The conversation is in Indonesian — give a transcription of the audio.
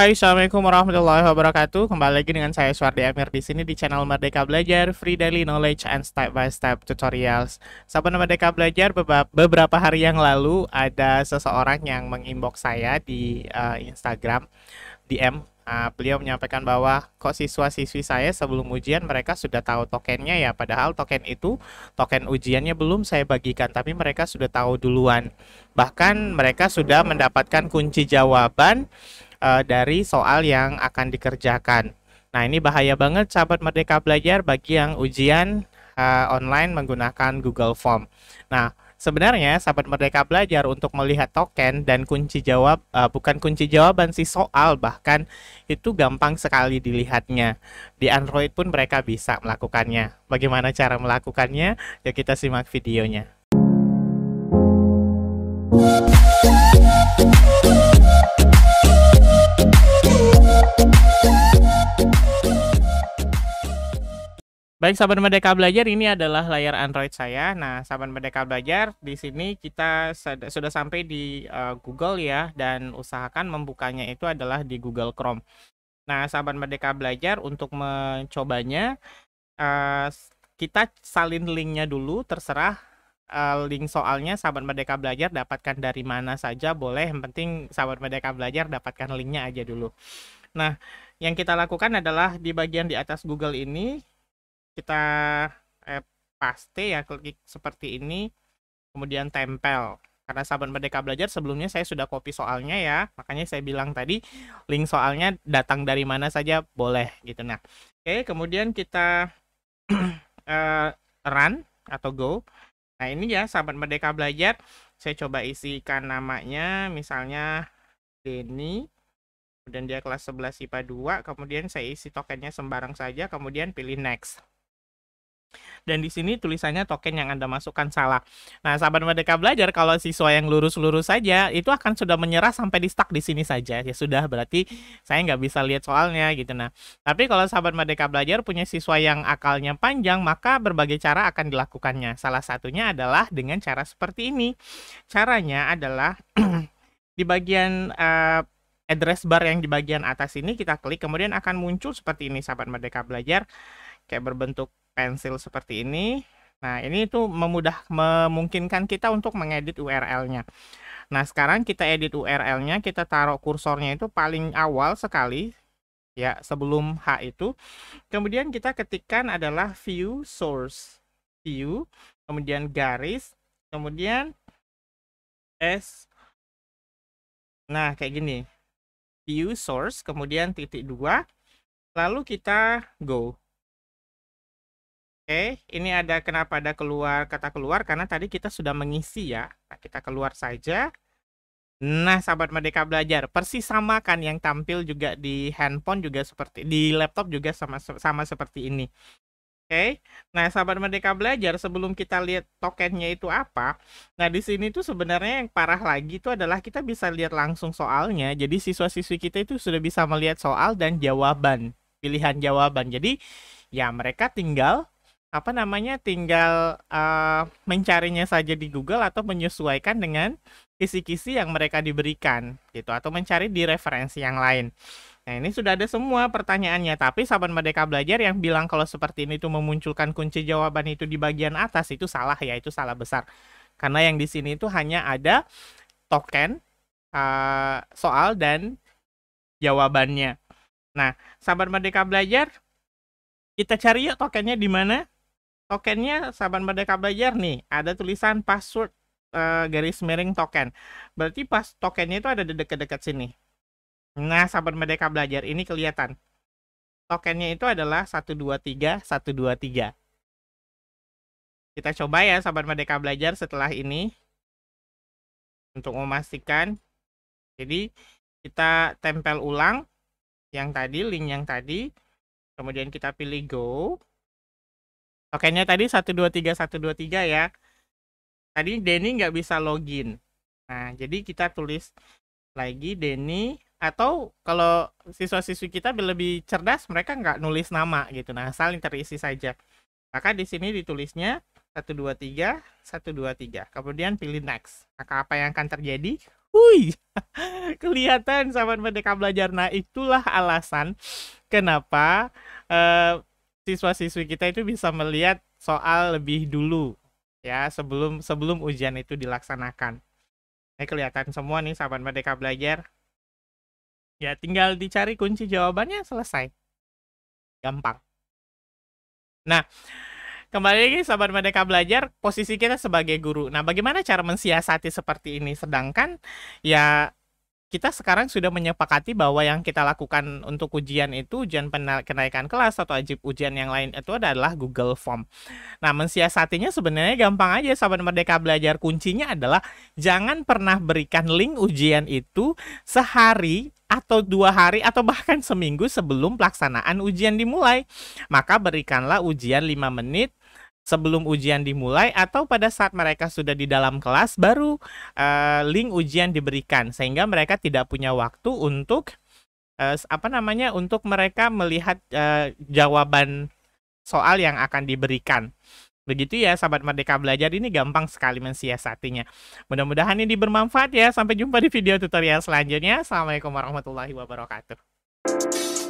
Hai, Assalamualaikum warahmatullahi wabarakatuh. Kembali lagi dengan saya Suardi Amir di sini di channel Merdeka Belajar, Free Daily Knowledge and Step by Step Tutorials. Sahabat Merdeka Belajar, beberapa hari yang lalu ada seseorang yang menginbox saya di uh, Instagram DM. Uh, ah, beliau menyampaikan bahwa kok siswa-siswi saya sebelum ujian mereka sudah tahu tokennya ya, padahal token itu token ujiannya belum saya bagikan, tapi mereka sudah tahu duluan. Bahkan mereka sudah mendapatkan kunci jawaban uh, dari soal yang akan dikerjakan. Nah, ini bahaya banget sahabat Merdeka Belajar bagi yang ujian uh, online menggunakan Google Form. Nah, sebenarnya sahabat Merdeka Belajar untuk melihat token dan kunci jawab uh, bukan kunci jawaban sih soal bahkan itu gampang sekali dilihatnya. Di Android pun mereka bisa melakukannya. Bagaimana cara melakukannya? Ya kita simak videonya. Baik, sahabat Merdeka Belajar, ini adalah layar Android saya. Nah, sahabat Merdeka Belajar, di sini kita sudah sampai di uh, Google ya, dan usahakan membukanya itu adalah di Google Chrome. Nah, sahabat Merdeka Belajar, untuk mencobanya, uh, kita salin linknya dulu, terserah uh, link soalnya sahabat Merdeka Belajar dapatkan dari mana saja, boleh. Yang penting sahabat Merdeka Belajar dapatkan linknya aja dulu. Nah, yang kita lakukan adalah di bagian di atas Google ini kita eh, paste ya klik seperti ini kemudian tempel karena sahabat merdeka belajar sebelumnya saya sudah copy soalnya ya makanya saya bilang tadi link soalnya datang dari mana saja boleh gitu nah oke kemudian kita uh, run atau go nah ini ya sahabat merdeka belajar saya coba isikan namanya misalnya Denny kemudian dia kelas 11 IPA 2 kemudian saya isi tokennya sembarang saja kemudian pilih next dan di sini tulisannya token yang Anda masukkan salah. Nah, sahabat Merdeka Belajar kalau siswa yang lurus-lurus saja itu akan sudah menyerah sampai di stuck di sini saja. Ya sudah berarti saya nggak bisa lihat soalnya gitu nah. Tapi kalau sahabat Merdeka Belajar punya siswa yang akalnya panjang, maka berbagai cara akan dilakukannya. Salah satunya adalah dengan cara seperti ini. Caranya adalah di bagian uh, address bar yang di bagian atas ini kita klik kemudian akan muncul seperti ini sahabat Merdeka Belajar kayak berbentuk pensil seperti ini. Nah, ini itu memudah memungkinkan kita untuk mengedit URL-nya. Nah, sekarang kita edit URL-nya, kita taruh kursornya itu paling awal sekali ya, sebelum H itu. Kemudian kita ketikkan adalah view source, view, kemudian garis, kemudian S. Nah, kayak gini. View source, kemudian titik dua, lalu kita go. Oke, ini ada kenapa ada keluar kata keluar karena tadi kita sudah mengisi ya. Nah, kita keluar saja. Nah, sahabat Merdeka Belajar, persis sama kan yang tampil juga di handphone juga seperti di laptop juga sama sama seperti ini. Oke. Nah, sahabat Merdeka Belajar, sebelum kita lihat tokennya itu apa, nah di sini tuh sebenarnya yang parah lagi itu adalah kita bisa lihat langsung soalnya. Jadi siswa-siswi kita itu sudah bisa melihat soal dan jawaban, pilihan jawaban. Jadi ya mereka tinggal apa namanya tinggal uh, mencarinya saja di Google atau menyesuaikan dengan kisi-kisi yang mereka diberikan gitu atau mencari di referensi yang lain. Nah ini sudah ada semua pertanyaannya tapi sahabat merdeka belajar yang bilang kalau seperti ini itu memunculkan kunci jawaban itu di bagian atas itu salah ya itu salah besar karena yang di sini itu hanya ada token uh, soal dan jawabannya. Nah sahabat merdeka belajar kita cari yuk tokennya di mana tokennya Sahabat Merdeka Belajar nih ada tulisan password uh, garis miring token. Berarti pas tokennya itu ada di dekat-dekat sini. Nah, Sahabat Merdeka Belajar ini kelihatan. Tokennya itu adalah 123 123. Kita coba ya Sahabat Merdeka Belajar setelah ini untuk memastikan. Jadi kita tempel ulang yang tadi, link yang tadi. Kemudian kita pilih go. Tokennya tadi 123123 ya. Tadi Denny nggak bisa login. Nah, jadi kita tulis lagi Denny atau kalau siswa-siswi kita lebih cerdas mereka nggak nulis nama gitu nah asal terisi saja maka di sini ditulisnya 123 123 kemudian pilih next maka apa yang akan terjadi Hui, kelihatan sahabat merdeka belajar. Nah, itulah alasan kenapa uh, siswa-siswi kita itu bisa melihat soal lebih dulu ya sebelum sebelum ujian itu dilaksanakan. Ini eh, kelihatan semua nih sahabat Merdeka Belajar. Ya tinggal dicari kunci jawabannya selesai. Gampang. Nah, kembali lagi sahabat Merdeka Belajar, posisi kita sebagai guru. Nah, bagaimana cara mensiasati seperti ini? Sedangkan ya kita sekarang sudah menyepakati bahwa yang kita lakukan untuk ujian itu ujian kenaikan kelas atau ujian yang lain itu adalah Google Form. Nah, mensiasatinya sebenarnya gampang aja sahabat merdeka belajar. Kuncinya adalah jangan pernah berikan link ujian itu sehari atau dua hari atau bahkan seminggu sebelum pelaksanaan ujian dimulai. Maka berikanlah ujian 5 menit sebelum ujian dimulai atau pada saat mereka sudah di dalam kelas baru uh, link ujian diberikan sehingga mereka tidak punya waktu untuk uh, apa namanya untuk mereka melihat uh, jawaban soal yang akan diberikan. Begitu ya sahabat Merdeka Belajar ini gampang sekali mensiasatinya. Mudah-mudahan ini bermanfaat ya. Sampai jumpa di video tutorial selanjutnya. Assalamualaikum warahmatullahi wabarakatuh.